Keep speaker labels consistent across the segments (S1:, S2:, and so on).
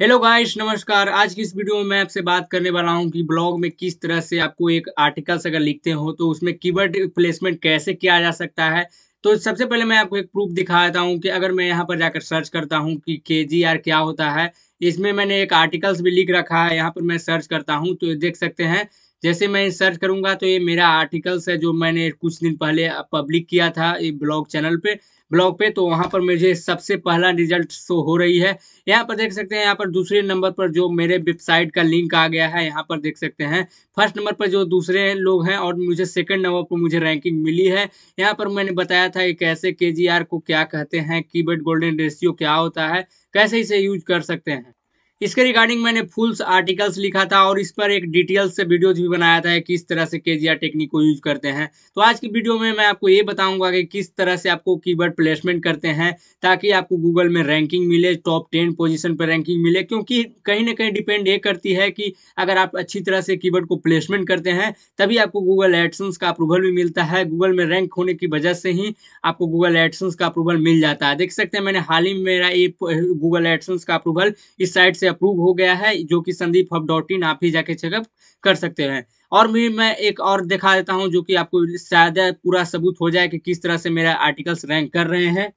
S1: hello guys नमस्कार आज की इस वीडियो में मैं आपसे बात करने वाला हूं कि ब्लॉग में किस तरह से आपको एक आर्टिकल्स अगर लिखते हो तो उसमें कीवर्ड प्लेसमेंट कैसे किया जा सकता है तो सबसे पहले मैं आपको एक प्रूफ दिखाता हूं कि अगर मैं यहां पर जाकर सर्च करता हूं कि के क्या होता है इसमें मैंने एक आर्टिकल्स भी लिख रखा है यहाँ पर मैं सर्च करता हूँ तो देख सकते हैं जैसे मैं सर्च करूंगा तो ये मेरा आर्टिकल्स है जो मैंने कुछ दिन पहले पब्लिक किया था ब्लॉग चैनल पे ब्लॉग पे तो वहाँ पर मुझे सबसे पहला रिजल्ट शो हो रही है यहाँ पर देख सकते हैं यहाँ पर दूसरे नंबर पर जो मेरे वेबसाइट का लिंक आ गया है यहाँ पर देख सकते हैं फर्स्ट नंबर पर जो दूसरे लोग हैं और मुझे सेकंड नंबर पर मुझे रैंकिंग मिली है यहाँ पर मैंने बताया था कि कैसे के को क्या कहते हैं कीबेड गोल्डन रेशियो क्या होता है कैसे इसे यूज कर सकते हैं इसके रिगार्डिंग मैंने फुल्स आर्टिकल्स लिखा था और इस पर एक डिटेल से वीडियोज भी बनाया था किस तरह से के टेक्निक को यूज करते हैं तो आज की वीडियो में मैं आपको ये बताऊंगा कि किस तरह से आपको कीवर्ड प्लेसमेंट करते हैं ताकि आपको गूगल में रैंकिंग मिले टॉप टेन पोजिशन पर रैंकिंग मिले क्योंकि कहीं ना कहीं डिपेंड ये करती है कि अगर आप अच्छी तरह से कीवर्ड को प्लेसमेंट करते हैं तभी आपको गूगल एडसन्स का अप्रूवल भी मिलता है गूगल में रैंक होने की वजह से ही आपको गूगल एडसन्स का अप्रूवल मिल जाता है देख सकते हैं मैंने हाल ही में मेरा ये गूगल एडसन्स का अप्रूवल इस साइड से से अप्रूव हो गया है जो कि संदीप हब डॉट इन आप ही जाके चेकअप कर सकते हैं और भी मैं एक और दिखा देता हूं जो कि आपको शायद पूरा सबूत हो जाए कि किस तरह से मेरा आर्टिकल्स रैंक कर रहे हैं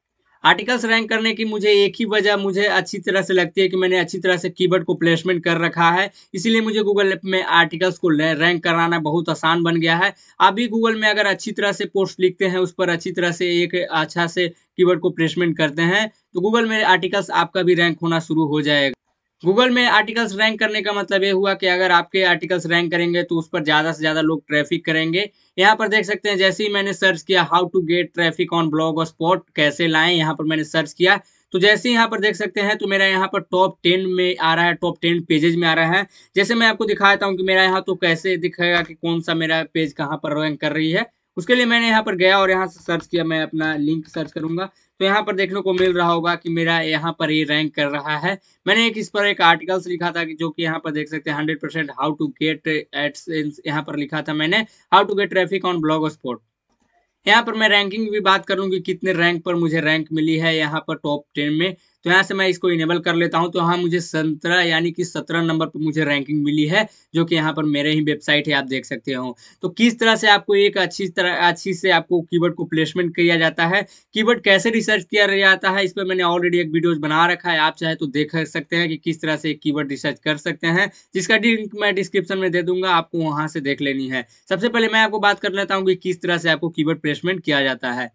S1: आर्टिकल्स रैंक करने की मुझे एक ही वजह मुझे अच्छी तरह से लगती है कि मैंने अच्छी तरह से कीबोर्ड को प्लेसमेंट कर रखा है इसीलिए मुझे गूगल ऐप में आर्टिकल्स को रैंक कराना बहुत आसान बन गया है अभी गूगल में अगर अच्छी तरह से पोस्ट लिखते हैं उस पर अच्छी तरह से एक अच्छा से कीबोर्ड को प्लेसमेंट करते हैं तो गूगल में आर्टिकल्स आपका भी रैंक होना शुरू हो जाएगा गूगल में आर्टिकल्स रैंक करने का मतलब ये हुआ कि अगर आपके आर्टिकल्स रैंक करेंगे तो उस पर ज़्यादा से ज़्यादा लोग ट्रैफिक करेंगे यहाँ पर देख सकते हैं जैसे ही मैंने सर्च किया how to get traffic on blog और स्पॉट कैसे लाएं यहाँ पर मैंने सर्च किया तो जैसे ही यहाँ पर देख सकते हैं तो मेरा यहाँ पर टॉप टेन में आ रहा है टॉप टेन पेजेज में आ रहा है जैसे मैं आपको दिखाता हूँ कि मेरा यहाँ तो कैसे दिखेगा कि कौन सा मेरा पेज कहाँ पर रैंक कर रही है उसके लिए मैंने यहाँ पर गया और यहाँ से सर्च किया मैं अपना लिंक सर्च करूंगा तो यहाँ पर देखने को मिल रहा होगा कि मेरा यहाँ पर ये रैंक कर रहा है मैंने एक इस पर एक आर्टिकल्स लिखा था कि जो कि यहाँ पर देख सकते हैं hundred percent how to get AdSense यहाँ पर लिखा था मैंने how to get traffic on Blogspot यहाँ पर मैं रैंकिंग भी बात करूँ कितने रैंक पर मुझे रैंक मिली है यहाँ पर टॉप टेन में तो यहाँ से मैं इसको इनेबल कर लेता हूँ तो हाँ मुझे सत्रह यानी कि सत्रह नंबर पर मुझे रैंकिंग मिली है जो कि यहाँ पर मेरे ही वेबसाइट है आप देख सकते हो तो किस तरह से आपको एक अच्छी तरह अच्छी से आपको कीवर्ड को प्लेसमेंट किया जाता है कीवर्ड कैसे रिसर्च किया जाता है इस पर मैंने ऑलरेडी एक वीडियोज बना रखा है आप चाहे तो देख सकते हैं कि किस तरह से एक कीवर्ड रिसर्च कर सकते हैं जिसका लिंक मैं डिस्क्रिप्शन में दे दूंगा आपको वहाँ से देख लेनी है सबसे पहले मैं आपको बात कर लेता हूँ कि किस तरह से आपको कीवर्ड प्लेसमेंट किया जाता है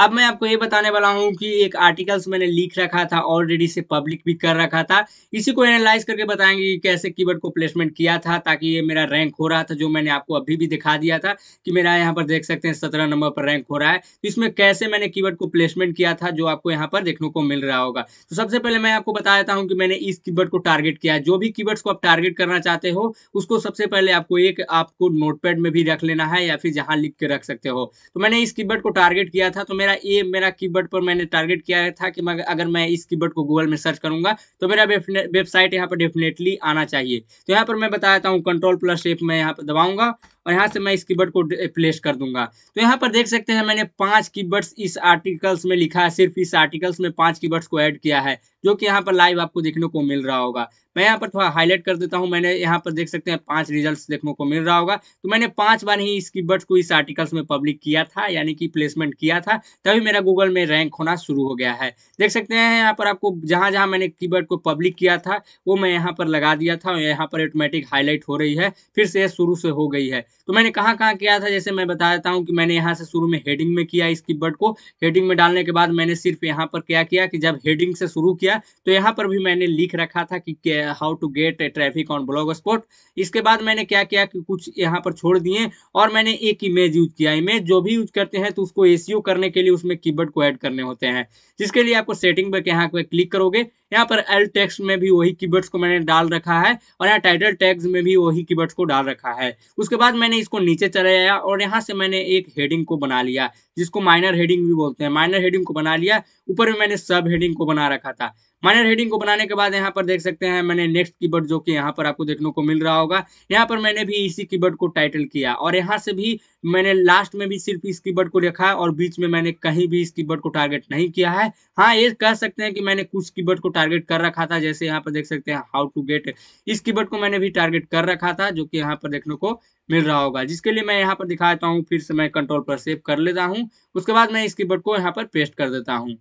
S1: अब मैं आपको ये बताने वाला हूँ कि एक आर्टिकल्स मैंने लिख रखा था ऑलरेडी से पब्लिक भी कर रखा था इसी को एनालाइज करके बताएंगे कि कैसे कीवर्ड को प्लेसमेंट किया था ताकि ये मेरा रैंक हो रहा था जो मैंने आपको अभी भी दिखा दिया था कि मेरा यहाँ पर देख सकते हैं सत्रह नंबर पर रैंक हो रहा है तो इसमें कैसे मैंने की को प्लेसमेंट किया था जो आपको यहाँ पर देखने को मिल रहा होगा तो सबसे पहले मैं आपको बता देता हूँ कि मैंने इस की को टारगेट किया जो भी की को आप टारगेट करना चाहते हो उसको सबसे पहले आपको एक आपको नोटपैड में भी रख लेना है या फिर जहाँ लिख के रख सकते हो तो मैंने इस की को टारगेट किया था तो मेरा ये मेरा कीवर्ड पर मैंने टारगेट किया था कि मैं अगर मैं इस कीवर्ड को गूगल में सर्च करूंगा तो मेरा वेबसाइट यहाँ पर डेफिनेटली आना चाहिए तो यहाँ पर मैं बताता हूँ कंट्रोल प्लस एफ मैं यहाँ पर दबाऊंगा और यहाँ से मैं इस कीवर्ड को प्लेस कर दूंगा तो यहाँ पर देख सकते हैं मैंने पांच कीवर्ड्स इस आर्टिकल्स में लिखा है सिर्फ इस आर्टिकल्स में पांच कीवर्ड्स को ऐड किया है जो कि यहाँ पर लाइव आपको देखने को मिल रहा होगा मैं यहाँ पर थोड़ा हाईलाइट कर देता हूँ मैंने यहाँ पर देख सकते हैं पांच रिजल्ट्स देखने को मिल रहा होगा तो मैंने पांच बार ही इस की को इस आर्टिकल्स में पब्लिक किया था यानी कि प्लेसमेंट किया था तभी मेरा गूगल में रैंक होना शुरू हो गया है देख सकते हैं यहाँ पर आपको जहाँ जहाँ मैंने की को पब्लिक किया था वो मैं यहाँ पर लगा दिया था यहाँ पर ऑटोमेटिक हाईलाइट हो रही है फिर से शुरू से हो गई है तो मैंने कहाँ कहाँ किया था जैसे मैं बता देता हूँ कि मैंने यहाँ से शुरू में हेडिंग में किया इस कीबर्ड को हेडिंग में डालने के बाद मैंने सिर्फ यहाँ पर क्या किया कि जब हेडिंग से शुरू किया तो यहाँ पर भी मैंने लिख रखा था कि how to get traffic on Blogspot इसके बाद मैंने क्या किया कि कुछ यहाँ पर छोड़ दिए और मैंने एक इमेज यूज किया इमेज जो भी यूज करते हैं तो उसको एसीओ e करने के लिए उसमें कीबोर्ड को ऐड करने होते हैं जिसके लिए आपको सेटिंग पर यहाँ क्लिक करोगे यहाँ पर एल टेक्स में भी वही की को मैंने डाल रखा है और यहाँ टाइटल टेक्स में भी वही की को डाल रखा है उसके बाद मैंने इसको नीचे चलाया और यहाँ से मैंने एक हेडिंग को बना लिया जिसको माइनर हेडिंग भी बोलते हैं माइनर हेडिंग को बना लिया ऊपर में मैंने सब हेडिंग को बना रखा था माइनर हेडिंग को बनाने के बाद यहाँ पर देख सकते हैं मैंने नेक्स्ट कीबर्ड जो कि यहाँ पर आपको देखने को मिल रहा होगा यहाँ पर मैंने भी इसी कीबर्ड को टाइटल किया और यहाँ से भी मैंने लास्ट में भी सिर्फ इस कीवर्ड को रखा और बीच में मैंने कहीं भी इस कीवर्ड को टारगेट नहीं किया है हाँ ये कह सकते हैं कि मैंने कुछ कीबर्ड को टारगेट कर रखा था जैसे यहाँ पर देख सकते हैं हाउ टू गेट इस कीवर्ड को मैंने भी टारगेट कर रखा था जो कि यहाँ पर देखने को मिल रहा होगा जिसके लिए मैं यहाँ पर दिखाता हूँ फिर से मैं कंट्रोल पर सेव कर लेता हूँ उसके बाद मैं इस कीवर्ड को यहाँ पर पेस्ट कर देता हूँ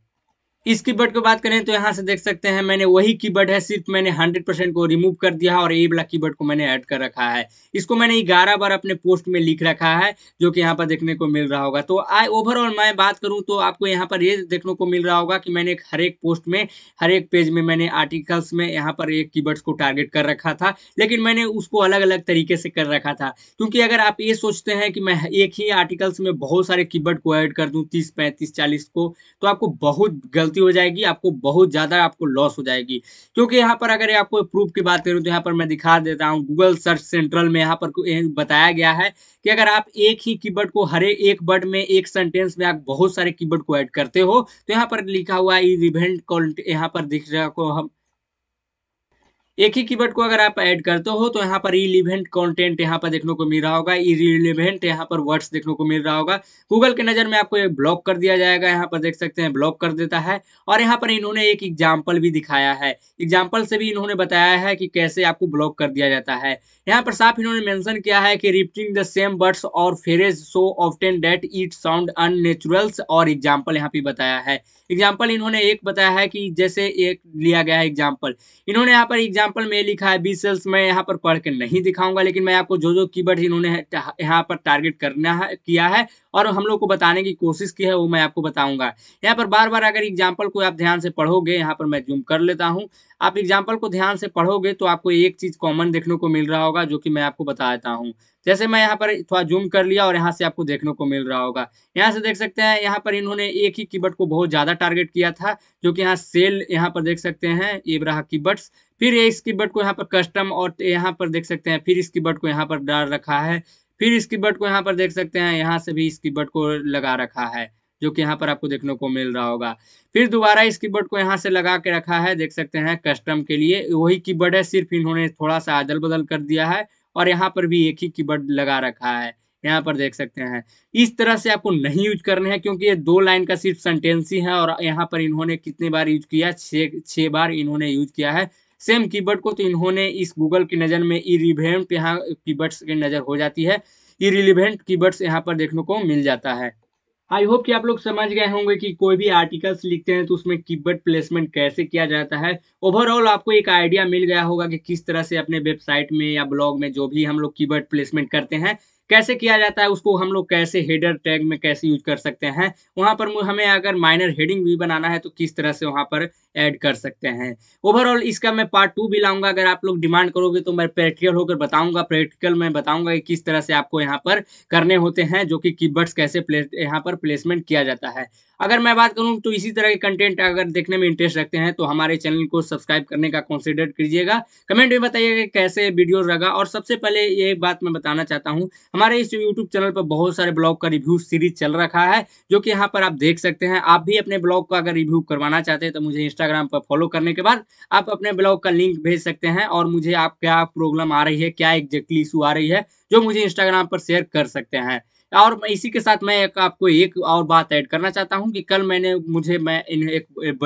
S1: इस कीबोर्ड को बात करें तो यहाँ से देख सकते हैं मैंने वही कीबोर्ड है सिर्फ मैंने 100 परसेंट को रिमूव कर दिया है और ए वाला कीबोर्ड को मैंने ऐड कर रखा है इसको मैंने ग्यारह बार अपने पोस्ट में लिख रखा है जो कि यहाँ पर देखने को मिल रहा होगा तो आई ओवरऑल मैं बात करूँ तो आपको यहाँ पर ये देखने को मिल रहा होगा कि मैंने हर एक पोस्ट में हर एक पेज में मैंने आर्टिकल्स में यहाँ पर एक की को टारगेट कर रखा था लेकिन मैंने उसको अलग अलग तरीके से कर रखा था क्योंकि अगर आप ये सोचते हैं कि मैं एक ही आर्टिकल्स में बहुत सारे कीबर्ड को ऐड कर दूँ तीस पैंतीस चालीस को तो आपको बहुत गलत गलती हो जाएगी आपको बहुत ज़्यादा आपको लॉस हो जाएगी क्योंकि यहाँ पर अगर आपको प्रूफ की बात करूँ तो यहाँ पर मैं दिखा देता हूँ गूगल सर्च सेंट्रल में यहाँ पर बताया गया है कि अगर आप एक ही की को हरे एक वर्ड में एक सेंटेंस में आप बहुत सारे की को ऐड करते हो तो यहाँ पर लिखा हुआ है इवेंट यहाँ पर दिख रहा को हम एक ही कीवर्ड को अगर आप ऐड करते हो तो यहाँ पर इलिवेंट कंटेंट यहाँ पर देखने को मिल रहा होगा रिलिवेंट यहाँ पर वर्ड्स देखने को मिल रहा होगा गूगल के नज़र में आपको ये ब्लॉक कर दिया जाएगा यहाँ पर देख सकते हैं ब्लॉक कर देता है और यहाँ पर इन्होंने एक एग्जाम्पल भी दिखाया है एग्जाम्पल से भी इन्होंने बताया है कि कैसे आपको ब्लॉक कर दिया जाता है यहाँ पर साफ इन्होंने मैंशन किया है कि रिपीटिंग द सेम वर्ड्स और phrases so often that it sound naturals और एग्जाम्पल यहाँ पे बताया है एग्जाम्पल इन्होंने एक बताया है कि जैसे एक लिया गया है एग्जाम्पल इन्होंने यहाँ पर एग्जाम एग्जाम्पल में लिखा है बी सेल्स मैं यहाँ पर पढ़ के नहीं दिखाऊंगा लेकिन मैं आपको जो जो कीवर्ड इन्होंने यहाँ पर टारगेट करना है किया है और हम लोग को बताने की कोशिश की है वो मैं आपको बताऊंगा यहाँ पर बार बार अगर एग्जाम्पल को आप ध्यान से पढ़ोगे यहाँ पर मैं जूम कर लेता हूँ आप एग्जाम्पल को ध्यान से पढ़ोगे तो आपको एक चीज़ कॉमन देखने को मिल रहा होगा जो कि मैं आपको बता देता हूँ जैसे मैं यहाँ पर थोड़ा जूम कर लिया और यहाँ से आपको देखने को मिल रहा होगा यहाँ से देख सकते हैं यहाँ पर इन्होंने एक ही कीबर्ड को बहुत ज़्यादा टारगेट किया था जो कि यहाँ सेल यहाँ पर देख सकते हैं ये रहा कीबर्ड्स फिर ये इसकी बट को यहाँ पर कस्टम और यहाँ पर देख सकते हैं फिर इसकी बट को यहाँ पर डाल रखा है फिर इसकी बट को यहाँ पर देख सकते हैं यहाँ से भी इसकी बट को लगा रखा है जो कि यहाँ पर आपको देखने को मिल रहा होगा फिर दोबारा इस कीबोर्ड को यहाँ से लगा के रखा है देख सकते हैं कस्टम के लिए वही कीबोर्ड है सिर्फ इन्होंने थोड़ा सा अदल बदल कर दिया है और यहाँ पर भी एक ही कीबोर्ड लगा रखा है यहाँ पर देख सकते हैं इस तरह से आपको नहीं यूज करने हैं क्योंकि ये दो लाइन का सिर्फ सेंटेंसी है और यहाँ पर इन्होंने कितने बार यूज किया छः बार इन्होंने यूज किया है सेम कीबर्ड को तो इन्होंने इस गूगल की नज़र में इरिवेंट यहाँ कीवर्ड्स की नज़र हो जाती है की बर्ड्स यहाँ पर देखने को मिल जाता है आई होप कि आप लोग समझ गए होंगे कि कोई भी आर्टिकल्स लिखते हैं तो उसमें कीबर्ड प्लेसमेंट कैसे किया जाता है ओवरऑल आपको एक आइडिया मिल गया होगा कि किस तरह से अपने वेबसाइट में या ब्लॉग में जो भी हम लोग कीबर्ड प्लेसमेंट करते हैं कैसे किया जाता है उसको हम लोग कैसे हेडर टैग में कैसे यूज कर सकते हैं वहां पर हमें अगर माइनर हेडिंग भी बनाना है तो किस तरह से वहां पर ऐड कर सकते हैं ओवरऑल इसका मैं पार्ट टू भी लाऊंगा अगर आप लोग डिमांड करोगे तो मैं प्रैक्टिकल होकर बताऊंगा प्रैक्टिकल में बताऊंगा कि किस तरह से आपको यहाँ पर करने होते हैं जो कि कीबर्ड्स कैसे प्लेस यहाँ पर प्लेसमेंट किया जाता है अगर मैं बात करूँ तो इसी तरह के कंटेंट अगर देखने में इंटरेस्ट रखते हैं तो हमारे चैनल को सब्सक्राइब करने का कंसिडर कीजिएगा कमेंट में बताइएगा कैसे वीडियो लगा और सबसे पहले ये बात मैं बताना चाहता हूँ हमारे इस यूट्यूब चैनल पर बहुत सारे ब्लॉग का रिव्यू सीरीज चल रखा है जो कि यहाँ पर आप देख सकते हैं आप भी अपने ब्लॉग का अगर रिव्यू करवाना चाहते हैं तो मुझे इंस्टाग्राम पर फॉलो करने के बाद आप अपने ब्लॉग का लिंक भेज सकते हैं और मुझे आप क्या प्रॉब्लम आ रही है क्या एग्जैक्टली इशू आ रही है जो मुझे इंस्टाग्राम पर शेयर कर सकते हैं और इसी के साथ मैं एक आपको एक और बात ऐड करना चाहता हूँ कि कल मैंने मुझे मैं एक, एक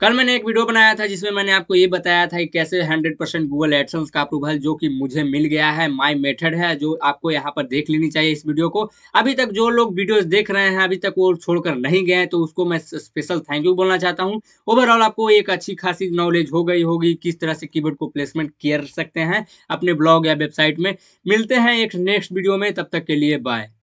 S1: कल मैंने एक वीडियो बनाया था जिसमें मैंने आपको ये बताया था कि कैसे 100 परसेंट गूगल एडसेंस का अप्रूवल जो कि मुझे मिल गया है माय मेथड है जो आपको यहाँ पर देख लेनी चाहिए इस वीडियो को अभी तक जो लोग वीडियोस देख रहे हैं अभी तक वो छोड़कर नहीं गए तो उसको मैं स्पेशल थैंक यू बोलना चाहता हूँ ओवरऑल आपको एक अच्छी खासी नॉलेज हो गई होगी किस तरह से कीवर्ड को प्लेसमेंट कर सकते हैं अपने ब्लॉग या वेबसाइट में मिलते हैं एक नेक्स्ट वीडियो में तब तक के लिए बाय